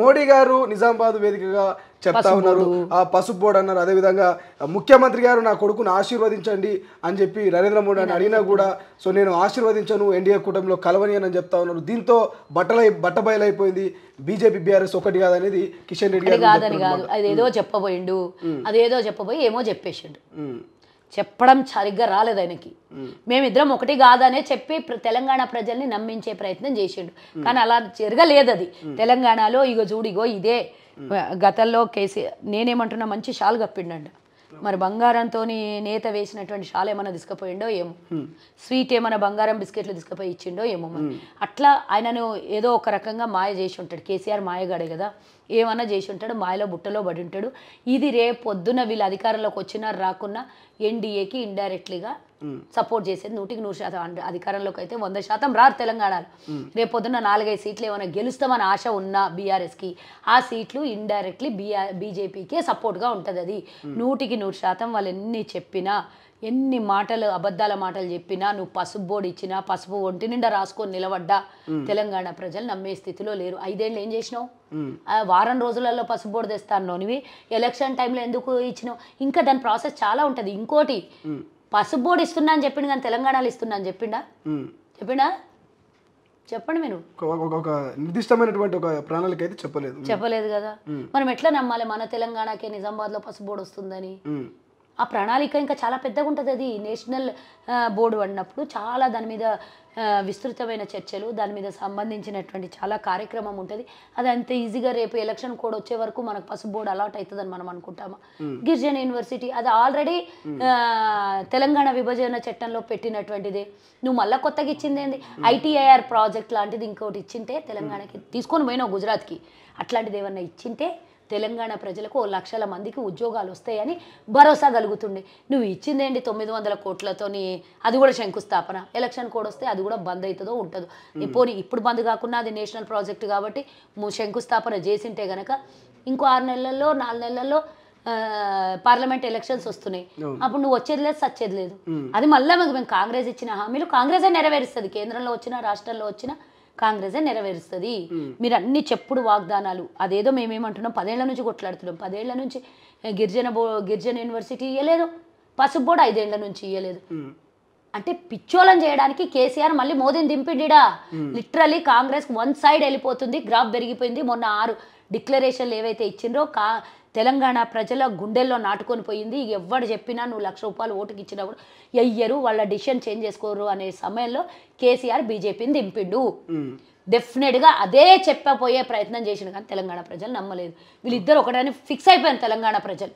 మోడీ గారు నిజామాబాద్ వేదికగా చెప్తా ఉన్నారు ఆ పసుపు బోర్డు అన్నారు అదేవిధంగా ముఖ్యమంత్రి గారు నా కొడుకును ఆశీర్వదించండి అని చెప్పి నరేంద్ర మోడీ అని అడిగినా కూడా సో నేను ఆశీర్వదించను ఎన్డీఏ కూటమిలో కలవని అని చెప్తా ఉన్నారు దీంతో బట్టలై బయలైపోయింది బీజేపీ బీఆర్ఎస్ ఒకటి కాదనేది కిషన్ రెడ్డి గారు కాదని కాదు అదేదో చెప్పబోయిండు అదేదో చెప్పబోయి ఏమో చెప్పేసిండు చెప్పడం సరిగ్గా రాలేదు ఆయనకి మేమిద్దరం ఒకటి కాదనే చెప్పి తెలంగాణ ప్రజల్ని నమ్మించే ప్రయత్నం చేసిండు కానీ అలా జరగలేదు అది తెలంగాణలో ఇగో చూడిగో ఇదే గతంలో కేసీ నేనేమంటున్నా మంచి షాల్ అంట మరి బంగారంతో నేత వేసినటువంటి షాల్ ఏమైనా తీసుకుపోయిండో ఏమో స్వీట్ ఏమైనా బంగారం బిస్కెట్లు తీసుకుపోయి ఇచ్చిండో ఏమో మరి అట్లా ఆయనను ఏదో ఒక రకంగా మాయ చేసి ఉంటాడు కేసీఆర్ మాయగాడే కదా ఏమన్నా చేసి ఉంటాడు మాయలో బుట్టలో పడి ఉంటాడు ఇది రేపు పొద్దున వీళ్ళు అధికారంలోకి వచ్చినా రాకున్నా ఎన్డీఏకి ఇండైరెక్ట్లీగా సపోర్ట్ చేసేది నూటికి నూరు శాతం అధికారంలోకి అయితే వంద శాతం రారు తెలంగాణలో రేపు పొద్దున్న నాలుగైదు సీట్లు ఏమైనా గెలుస్తామని ఆశ ఉన్నా బీఆర్ఎస్కి ఆ సీట్లు ఇండైరెక్ట్లీ బీఆర్ బీజేపీకే సపోర్ట్గా ఉంటుంది అది నూటికి నూరు శాతం వాళ్ళు ఎన్ని చెప్పినా ఎన్ని మాటలు అబద్ధాల మాటలు చెప్పినా నువ్వు పసుపు బోర్డు ఇచ్చినా పసుపు ఒంటి నిండా రాసుకొని నిలబడ్డా తెలంగాణ ప్రజలు నమ్మే స్థితిలో లేరు ఐదేళ్ళు ఏం చేసినావు వారం రోజులలో పసుపు బోర్డు తెస్తాను నువ్వు ఎలక్షన్ టైంలో ఎందుకు ఇచ్చినావు ఇంకా దాని ప్రాసెస్ చాలా ఉంటుంది ఇంకోటి పసుపు బోర్డు ఇస్తున్నా అని చెప్పిండు కానీ తెలంగాణలో ఇస్తున్నా అని చెప్పిండా చెప్పిండా చెప్పండి మీరు ఒక నిర్దిష్టమైనటువంటి ఒక ప్రణాళిక అయితే చెప్పలేదు చెప్పలేదు కదా మనం ఎట్లా నమ్మాలి మన తెలంగాణకే నిజామాబాద్లో పసుపు బోర్డు వస్తుందని ఆ ప్రణాళిక ఇంకా చాలా పెద్దగా ఉంటుంది అది నేషనల్ బోర్డు అన్నప్పుడు చాలా దాని మీద విస్తృతమైన చర్చలు దాని మీద సంబంధించినటువంటి చాలా కార్యక్రమం ఉంటుంది అది అంత ఈజీగా రేపు ఎలక్షన్ కోడ్ వచ్చే వరకు మనకు పసుపు బోర్డు అలాట్ అవుతుందని మనం అనుకుంటాము గిరిజన యూనివర్సిటీ అది ఆల్రెడీ తెలంగాణ విభజన చట్టంలో పెట్టినటువంటిదే నువ్వు మళ్ళీ కొత్తగా ఇచ్చింది ఏంది ఐటీఐఆర్ ప్రాజెక్ట్ లాంటిది ఇంకోటి ఇచ్చింటే తెలంగాణకి తీసుకొని పోయినావు గుజరాత్కి అట్లాంటిది ఏమన్నా ఇచ్చింటే తెలంగాణ ప్రజలకు లక్షల మందికి ఉద్యోగాలు వస్తాయని భరోసా కలుగుతుండే నువ్వు ఇచ్చిందేంటి తొమ్మిది వందల కోట్లతోని అది కూడా శంకుస్థాపన ఎలక్షన్ కోడ్ వస్తే అది కూడా బంద్ అవుతుందో ఉంటుందో పోనీ ఇప్పుడు బంద్ కాకుండా అది నేషనల్ ప్రాజెక్ట్ కాబట్టి శంకుస్థాపన చేసింటే గనక ఇంకో ఆరు నెలల్లో నాలుగు నెలల్లో పార్లమెంట్ ఎలక్షన్స్ వస్తున్నాయి అప్పుడు నువ్వు వచ్చేది లేదు సచ్చేది లేదు అది మళ్ళీ మేము కాంగ్రెస్ ఇచ్చిన హామీలు కాంగ్రెసే నెరవేరుస్తుంది కేంద్రంలో వచ్చినా రాష్ట్రంలో వచ్చినా కాంగ్రెసే నెరవేరుస్తుంది మీరు అన్ని చెప్పుడు వాగ్దానాలు అదేదో మేమేమంటున్నాం పదేళ్ల నుంచి కొట్లాడుతున్నాం పదేళ్ల నుంచి గిరిజన బో గిరిజన యూనివర్సిటీ ఇవ్వలేదు పసుపు బోర్డు ఐదేళ్ల నుంచి ఇవ్వలేదు అంటే పిచ్చోలం చేయడానికి కేసీఆర్ మళ్ళీ మోదీని దింపిడిడా లిటరలీ కాంగ్రెస్ వన్ సైడ్ వెళ్ళిపోతుంది గ్రాఫ్ పెరిగిపోయింది మొన్న ఆరు డిక్లరేషన్లు ఏవైతే ఇచ్చిండ్రో కా తెలంగాణ ప్రజల గుండెల్లో నాటుకొని పోయింది ఎవడు చెప్పినా నువ్వు లక్ష రూపాయలు ఓటుకు ఇచ్చినా కూడా అయ్యరు వాళ్ళ డిసిషన్ చేంజ్ చేసుకోరు అనే సమయంలో కేసీఆర్ బీజేపీని దింపిండు డెఫినెట్గా అదే చెప్పబోయే ప్రయత్నం చేసిన కానీ తెలంగాణ ప్రజలు నమ్మలేదు వీళ్ళిద్దరు ఒకటని ఫిక్స్ అయిపోయారు తెలంగాణ ప్రజలు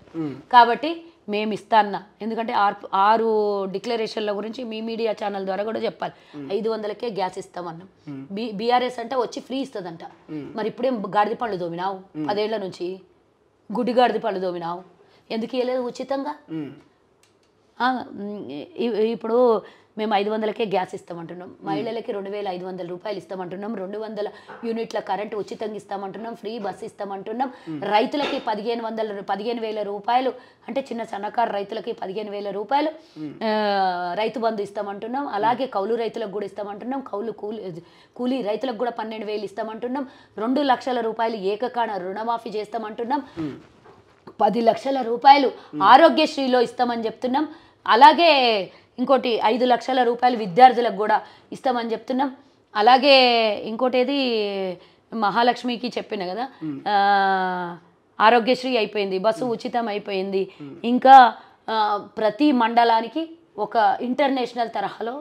కాబట్టి మేము ఇస్తాన్న ఎందుకంటే ఆరు ఆరు డిక్లరేషన్ల గురించి మీ మీడియా ఛానల్ ద్వారా కూడా చెప్పాలి ఐదు వందలకే గ్యాస్ ఇస్తామన్నాం బి బీఆర్ఎస్ అంటే వచ్చి ఫ్రీ ఇస్తుందంట మరి ఇప్పుడేం గాడిద పండ్లు తోమినావు పదేళ్ల నుంచి గుడ్డిగాడిది పళ్ళు దోమినావు ఎందుకు ఇవ్వలేదు ఉచితంగా ఇప్పుడు మేము ఐదు వందలకే గ్యాస్ ఇస్తామంటున్నాం మహిళలకి రెండు వేల ఐదు వందల రూపాయలు ఇస్తామంటున్నాం రెండు వందల యూనిట్ల కరెంట్ ఉచితంగా ఇస్తామంటున్నాం ఫ్రీ బస్ ఇస్తామంటున్నాం రైతులకి పదిహేను వందల పదిహేను వేల రూపాయలు అంటే చిన్న సన్నకారు రైతులకి పదిహేను వేల రూపాయలు రైతు బంధు ఇస్తామంటున్నాం అలాగే కౌలు రైతులకు కూడా ఇస్తామంటున్నాం కౌలు కూలి కూలీ రైతులకు కూడా పన్నెండు వేలు ఇస్తామంటున్నాం రెండు లక్షల రూపాయలు ఏకకాణ రుణమాఫీ చేస్తామంటున్నాం పది లక్షల రూపాయలు ఆరోగ్యశ్రీలో ఇస్తామని చెప్తున్నాం అలాగే ఇంకోటి ఐదు లక్షల రూపాయలు విద్యార్థులకు కూడా ఇస్తామని చెప్తున్నాం అలాగే ఇంకోటి ఏది మహాలక్ష్మికి చెప్పిన కదా ఆరోగ్యశ్రీ అయిపోయింది బస్సు ఉచితం అయిపోయింది ఇంకా ప్రతి మండలానికి ఒక ఇంటర్నేషనల్ తరహాలో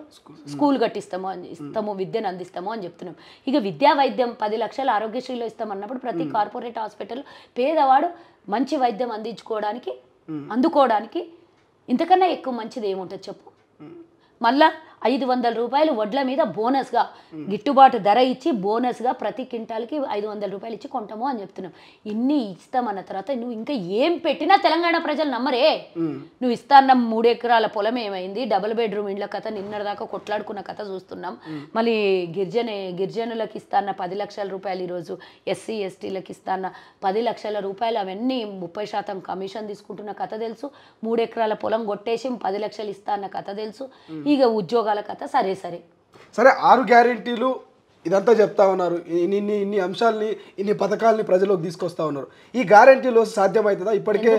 స్కూల్ కట్టిస్తాము అని ఇస్తాము విద్యను అందిస్తాము అని చెప్తున్నాం ఇక విద్యా వైద్యం పది లక్షలు ఆరోగ్యశ్రీలో ఇస్తామన్నప్పుడు ప్రతి కార్పొరేట్ హాస్పిటల్ పేదవాడు మంచి వైద్యం అందించుకోవడానికి అందుకోవడానికి ఇంతకన్నా ఎక్కువ మంచిది ఏముంటుంది చెప్పు మళ్ళా ఐదు వందల రూపాయలు వడ్ల మీద బోనస్గా గిట్టుబాటు ధర ఇచ్చి బోనస్గా ప్రతి క్వింటాల్కి ఐదు వందల రూపాయలు ఇచ్చి కొంటాము అని చెప్తున్నాం ఇన్ని ఇస్తామన్న తర్వాత నువ్వు ఇంకా ఏం పెట్టినా తెలంగాణ ప్రజలు నమ్మరే నువ్వు ఇస్తాన్న మూడెకరాల పొలం ఏమైంది డబుల్ బెడ్రూమ్ ఇండ్ల కథ నిన్నటిదాకా కొట్లాడుకున్న కథ చూస్తున్నాం మళ్ళీ గిరిజన గిరిజనులకు ఇస్తాన్న పది లక్షల రూపాయలు ఈరోజు ఎస్సీ ఎస్టీలకు ఇస్తాన్న పది లక్షల రూపాయలు అవన్నీ ముప్పై శాతం కమిషన్ తీసుకుంటున్న కథ తెలుసు మూడెకరాల పొలం కొట్టేసి పది లక్షలు ఇస్తాన్న కథ తెలుసు ఇక ఉద్యోగ వాళ్ళ కథ సరే సరే సరే ఆరు గ్యారంటీలు ఇదంతా చెప్తా ఉన్నారు ఇన్ని ఇన్ని అంశాలని ఇన్ని పథకాలని ప్రజలోకి తీసుకొస్తా ఉన్నారు ఈ గ్యారంటీలో సాధ్యమవుతుందా ఇప్పటికే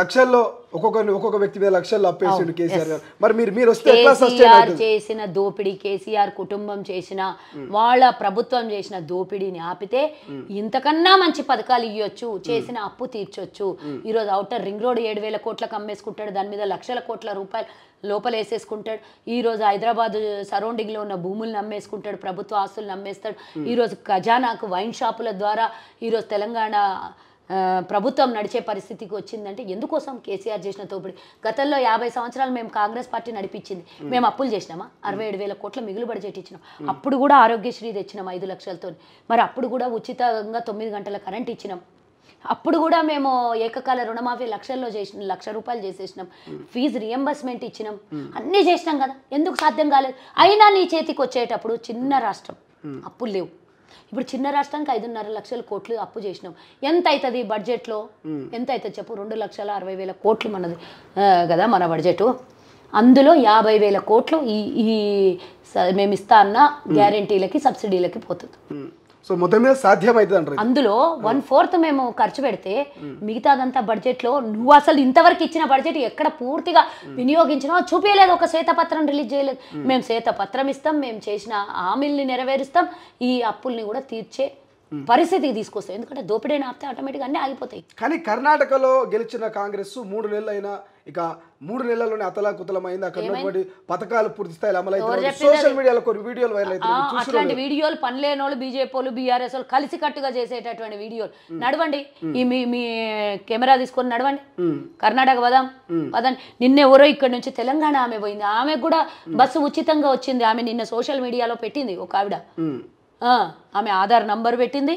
లక్షల్లో ఒక్కొక్కరిని ఒక్కొక్క వ్యక్తి మీద లక్షల్లో అప్పేసిండు కేసీఆర్ గారు మరి మీరు మీరు వస్తే కేసీఆర్ చేసిన దోపిడీ కేసీఆర్ కుటుంబం చేసిన వాళ్ళ ప్రభుత్వం చేసిన దోపిడీని ఆపితే ఇంతకన్నా మంచి పథకాలు ఇవ్వచ్చు చేసిన అప్పు తీర్చొచ్చు ఈరోజు అవుటర్ రింగ్ రోడ్ ఏడు వేల కోట్లకు అమ్మేసుకుంటాడు దాని మీద లక్షల కోట్ల రూపాయలు లోపల వేసేసుకుంటాడు ఈరోజు హైదరాబాద్ సరౌండింగ్లో ఉన్న భూములను అమ్మేసుకుంటాడు ప్రభుత్వ ఆస్తులను అమ్మేస్తాడు ఈరోజు ఖజానాకు వైన్ షాపుల ద్వారా ఈరోజు తెలంగాణ ప్రభుత్వం నడిచే పరిస్థితికి వచ్చిందంటే ఎందుకోసం కేసీఆర్ చేసిన తోపిడి గతంలో యాభై సంవత్సరాలు మేము కాంగ్రెస్ పార్టీ నడిపించింది మేము అప్పులు చేసినామా అరవై ఏడు వేల కోట్ల మిగులు బడ్జెట్ ఇచ్చినాం అప్పుడు కూడా ఆరోగ్యశ్రీ తెచ్చినాం ఐదు లక్షలతో మరి అప్పుడు కూడా ఉచితంగా తొమ్మిది గంటల కరెంట్ ఇచ్చినాం అప్పుడు కూడా మేము ఏకకాల రుణమాఫీ లక్షల్లో చేసిన లక్ష రూపాయలు చేసేసినాం ఫీజు రియంబర్స్మెంట్ ఇచ్చినాం అన్నీ చేసినాం కదా ఎందుకు సాధ్యం కాలేదు అయినా నీ చేతికి వచ్చేటప్పుడు చిన్న రాష్ట్రం Hmm. అప్పులు లేవు ఇప్పుడు చిన్న రాష్ట్రానికి ఐదున్నర లక్షల కోట్లు అప్పు చేసినాం ఎంత అవుతుంది బడ్జెట్లో hmm. ఎంత అవుతుంది చెప్పు రెండు లక్షల అరవై వేల కోట్లు మనది కదా మన బడ్జెట్ అందులో యాభై వేల కోట్లు ఈ ఈ మేము ఇస్తా అన్న hmm. గ్యారంటీలకి సబ్సిడీలకి పోతుంది సో మొత్తం మీద సాధ్యమైతే అంటారు అందులో వన్ ఫోర్త్ మేము ఖర్చు పెడితే మిగతాదంతా బడ్జెట్ లో నువ్వు అసలు ఇంతవరకు ఇచ్చిన బడ్జెట్ ఎక్కడ పూర్తిగా వినియోగించినా చూపించలేదు ఒక శ్వేతపత్రం రిలీజ్ చేయలేదు మేము శ్వేతపత్రం ఇస్తాం మేము చేసిన హామీల్ని నెరవేరుస్తాం ఈ అప్పుల్ని కూడా తీర్చే పరిస్థితికి తీసుకొస్తాయి ఎందుకంటే దోపిడీని ఆపితే ఆటోమేటిక్గా అన్నీ ఆగిపోతాయి కానీ కర్ణాటకలో గెలిచిన కాంగ్రెస్ మూడు నెలలు అయినా ఇక మూడు నెలల్లోనే అతలా కుతలమైంది అక్కడ ఉన్నటువంటి పథకాలు పూర్తి స్థాయిలో అమలైతే సోషల్ మీడియాలో కొన్ని వీడియోలు వైరల్ అవుతుంది అట్లాంటి వీడియోలు పనిలేని వాళ్ళు బీజేపీ వాళ్ళు బీఆర్ఎస్ వాళ్ళు కలిసి కట్టుగా చేసేటటువంటి వీడియోలు నడవండి ఈ మీ మీ కెమెరా తీసుకొని నడవండి కర్ణాటక వదాం పదండి నిన్న ఎవరో ఇక్కడ నుంచి తెలంగాణ ఆమె పోయింది ఆమె కూడా బస్సు ఉచితంగా వచ్చింది ఆమె నిన్న సోషల్ మీడియాలో పెట్టింది ఒక ఆవిడ ఆమె ఆధార్ నంబర్ పెట్టింది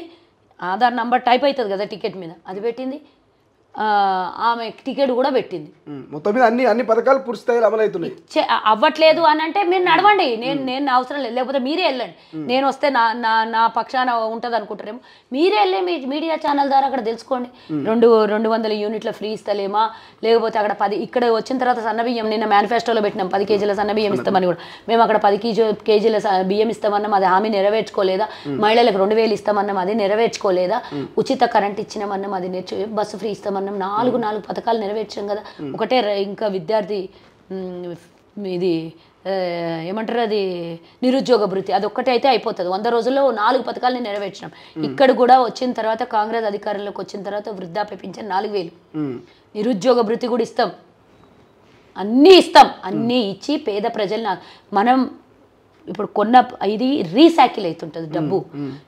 ఆధార్ నంబర్ టైప్ అవుతుంది కదా టికెట్ మీద అది పెట్టింది ఆమె టికెట్ కూడా పెట్టింది మొత్తం అన్ని అన్ని పథకాలు పూర్తి స్థాయిలో అమలవుతున్నాయి అవ్వట్లేదు అని అంటే మీరు నడవండి నేను నేను అవసరం లేదు లేకపోతే మీరే వెళ్ళండి నేను వస్తే నా నా నా పక్షాన ఉంటుంది అనుకుంటారేమో మీరే వెళ్ళి మీ మీడియా ఛానల్ ద్వారా అక్కడ తెలుసుకోండి రెండు రెండు వందల యూనిట్ల ఫ్రీ ఇస్తలేమా లేకపోతే అక్కడ పది ఇక్కడ వచ్చిన తర్వాత సన్న బియ్యం నిన్న మేనిఫెస్టోలో పెట్టినాం పది కేజీల బియ్యం ఇస్తామని కూడా మేము అక్కడ పది కేజీ కేజీల బియ్యం ఇస్తామన్నాం అది హామీ నెరవేర్చుకోలేదా మహిళలకు రెండు వేలు ఇస్తామన్నాం అది నెరవేర్చుకోలేదా ఉచిత కరెంట్ ఇచ్చినామన్నాం అది నేర్చు బస్సు ఫ్రీ ఇస్తామన్నాం మనం నాలుగు నాలుగు పథకాలు నెరవేర్చాం కదా ఒకటే ఇంకా విద్యార్థి ఇది ఏమంటారు అది నిరుద్యోగ భృతి అది ఒక్కటి అయితే అయిపోతుంది వంద రోజుల్లో నాలుగు పథకాలని నెరవేర్చినాం ఇక్కడ కూడా వచ్చిన తర్వాత కాంగ్రెస్ అధికారంలోకి వచ్చిన తర్వాత వృద్ధాప్య పింఛన్ నాలుగు వేలు నిరుద్యోగ భృతి కూడా ఇస్తాం అన్నీ ఇస్తాం అన్నీ ఇచ్చి పేద ప్రజలను మనం ఇప్పుడు కొన్న ఇది రీసైకిల్ అవుతుంటుంది డబ్బు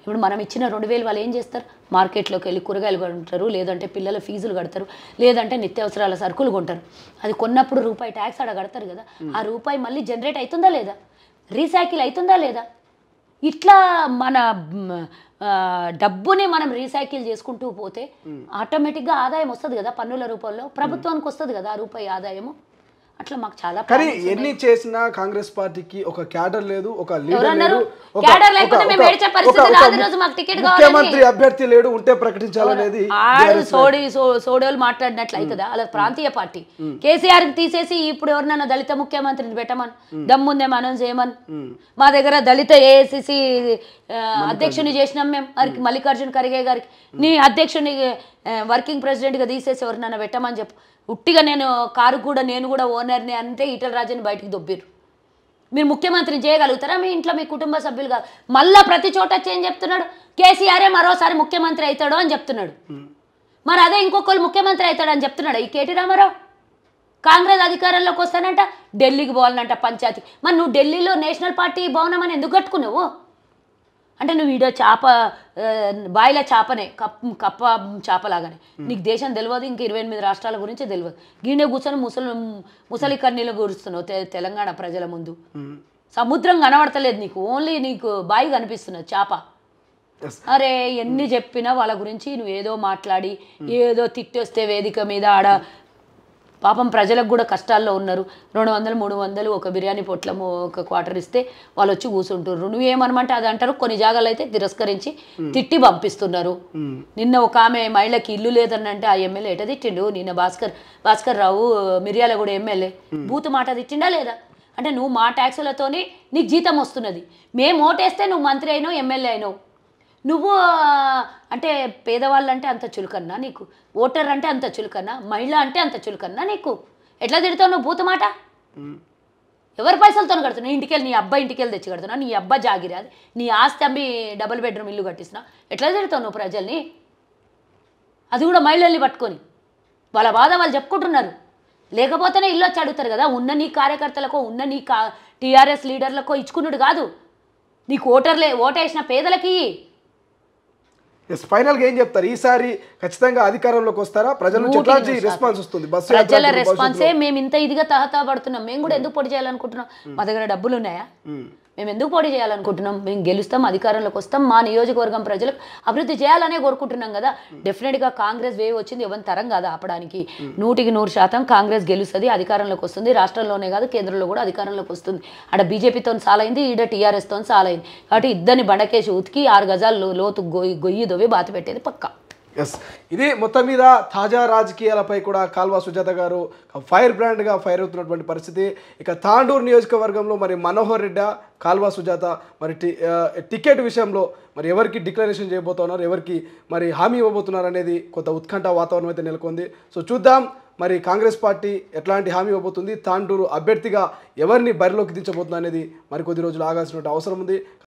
ఇప్పుడు మనం ఇచ్చిన రెండు వేలు వాళ్ళు ఏం చేస్తారు మార్కెట్లోకి వెళ్ళి కూరగాయలు కొంటారు లేదంటే పిల్లల ఫీజులు కడతారు లేదంటే నిత్యావసరాల సరుకులు కొంటారు అది కొన్నప్పుడు రూపాయి ట్యాక్స్ అక్కడ కడతారు కదా ఆ రూపాయి మళ్ళీ జనరేట్ అవుతుందా లేదా రీసైకిల్ అవుతుందా లేదా ఇట్లా మన డబ్బుని మనం రీసైకిల్ చేసుకుంటూ పోతే ఆటోమేటిక్గా ఆదాయం వస్తుంది కదా పన్నుల రూపంలో ప్రభుత్వానికి వస్తుంది కదా ఆ రూపాయి ఆదాయము అట్లా మాకు చాలా కానీ ఎన్ని చేసినా కాంగ్రెస్ పార్టీకి ఒక క్యాడర్ లేదు ఒక లీడర్ అభ్యర్థి లేడు ఉంటే ప్రకటించాలనేది సోడి సోడోలు మాట్లాడినట్లు అవుతుందా అలా ప్రాంతీయ పార్టీ కేసీఆర్ తీసేసి ఇప్పుడు ఎవరినైనా దళిత ముఖ్యమంత్రిని పెట్టమని దమ్ముందే మనం చేయమని మా దగ్గర దళిత ఏఐసిసి అధ్యక్షుని చేసినాం మేము వారికి మల్లికార్జున ఖర్గే గారికి నీ అధ్యక్షుని వర్కింగ్ ప్రెసిడెంట్ గా తీసేసి ఎవరినైనా పెట్టమని చెప్పు ఉట్టిగా నేను కారు కూడా నేను కూడా ఓనర్ని అంతే ఈటల రాజుని బయటికి దొబ్బిరు మీరు ముఖ్యమంత్రిని చేయగలుగుతారా మీ ఇంట్లో మీ కుటుంబ సభ్యులు కాదు మళ్ళీ ప్రతి చోట చేంజ్ చెప్తున్నాడు కేసీఆరే మరోసారి ముఖ్యమంత్రి అవుతాడు అని చెప్తున్నాడు మరి అదే ఇంకొకరు ముఖ్యమంత్రి అవుతాడు అని చెప్తున్నాడు ఈ కేటీ రామారావు కాంగ్రెస్ అధికారంలోకి వస్తానంట ఢిల్లీకి పోవాలంట పంచాయతీ మరి నువ్వు ఢిల్లీలో నేషనల్ పార్టీ భవనం అని ఎందుకు కట్టుకున్నావు అంటే నువ్వు ఈడ చేప బాయిల చేపనే కప్ కప్ప చేపలాగానే నీకు దేశం తెలియదు ఇంకా ఇరవై ఎనిమిది రాష్ట్రాల గురించి తెలియదు గీనే కూర్చొని ముసలి ముసలి కన్నీలు కూరుస్తున్నావు తెలంగాణ ప్రజల ముందు సముద్రం కనబడతలేదు నీకు ఓన్లీ నీకు బాయి కనిపిస్తున్నావు చేప అరే ఎన్ని చెప్పినా వాళ్ళ గురించి నువ్వు ఏదో మాట్లాడి ఏదో వస్తే వేదిక మీద ఆడ పాపం ప్రజలకు కూడా కష్టాల్లో ఉన్నారు రెండు వందలు మూడు వందలు ఒక బిర్యానీ పొట్లము ఒక క్వార్టర్ ఇస్తే వాళ్ళు వచ్చి నువ్వు నువ్వేమనమంటే అది అంటారు కొన్ని జాగాలు అయితే తిరస్కరించి తిట్టి పంపిస్తున్నారు నిన్న ఒక ఆమె మహిళకి ఇల్లు లేదనంటే ఆ ఎమ్మెల్యే ఎట తిట్టిండు నిన్న భాస్కర్ భాస్కర్ రావు మిర్యాల కూడా ఎమ్మెల్యే బూత్ మాట తిట్టిండా లేదా అంటే నువ్వు మా ట్యాక్సులతోనే నీకు జీతం వస్తున్నది మేము ఓటేస్తే నువ్వు మంత్రి అయినావు ఎమ్మెల్యే అయినావు నువ్వు అంటే పేదవాళ్ళు అంటే అంత చులకన్నా నీకు ఓటర్ అంటే అంత చులకన్నా మహిళ అంటే అంత చులకన్నా నీకు ఎట్లా తిడతావు నువ్వు భూత మాట ఎవరి పైసలతో కడుతున్నావు ఇంటికి వెళ్ళి నీ అబ్బాయి ఇంటికి వెళ్ళి తెచ్చి కడుతున్నావు నీ అబ్బా జాగిరి నీ ఆస్తి అమ్మి డబుల్ బెడ్రూమ్ ఇల్లు కట్టిస్తున్నా ఎట్లా తిడతావు నువ్వు ప్రజల్ని అది కూడా మహిళల్ని పట్టుకొని వాళ్ళ బాధ వాళ్ళు చెప్పుకుంటున్నారు లేకపోతేనే ఇల్లు వచ్చి అడుగుతారు కదా ఉన్న నీ కార్యకర్తలకో ఉన్న నీ కా టీఆర్ఎస్ లీడర్లకో ఇచ్చుకున్నాడు కాదు నీకు ఓటర్లే ఓటేసిన పేదలకి ఎస్ ఫైనల్ గా ఏం చెప్తారు ఈసారి ఖచ్చితంగా అధికారంలోకి వస్తారా ప్రజల నుంచి రెస్పాన్స్ వస్తుంది బస్సు ప్రజల రెస్పాన్సే మేము ఇంత ఇదిగా తహతా పడుతున్నాం మేము కూడా ఎందుకు పొడి చేయాలనుకుంటున్నాం మా దగ్గర డబ్బులు ఉన్నాయా hmm. మేము ఎందుకు పోటీ చేయాలనుకుంటున్నాం మేము గెలుస్తాం అధికారంలోకి వస్తాం మా నియోజకవర్గం ప్రజలకు అభివృద్ధి చేయాలనే కోరుకుంటున్నాం కదా డెఫినెట్గా కాంగ్రెస్ వేవ్ వచ్చింది ఎవరి తరం కాదు ఆపడానికి నూటికి నూరు శాతం కాంగ్రెస్ గెలుస్తుంది అధికారంలోకి వస్తుంది రాష్ట్రంలోనే కాదు కేంద్రంలో కూడా అధికారంలోకి వస్తుంది అక్కడ బీజేపీతో సాలైంది ఈడ టీఆర్ఎస్తో సాలైంది కాబట్టి ఇద్దరిని బండకేసి ఉతికి ఆరు గజాలు లోతు గొయ్యి దొవి బాతి పెట్టేది పక్కా ఎస్ ఇది మొత్తం మీద తాజా రాజకీయాలపై కూడా కాల్వా సుజాత గారు ఫైర్ బ్రాండ్గా ఫైర్ అవుతున్నటువంటి పరిస్థితి ఇక తాండూరు నియోజకవర్గంలో మరి మనోహర్ రెడ్డి కాల్వా సుజాత మరి టికెట్ విషయంలో మరి ఎవరికి డిక్లరేషన్ చేయబోతున్నారు ఎవరికి మరి హామీ ఇవ్వబోతున్నారు అనేది కొంత ఉత్కంఠ వాతావరణం అయితే నెలకొంది సో చూద్దాం మరి కాంగ్రెస్ పార్టీ ఎట్లాంటి హామీ ఇవ్వబోతుంది తాండూరు అభ్యర్థిగా ఎవరిని బరిలోకి దించబోతుంది అనేది మరికొద్ది రోజులు ఆగాల్సినటువంటి అవసరం ఉంది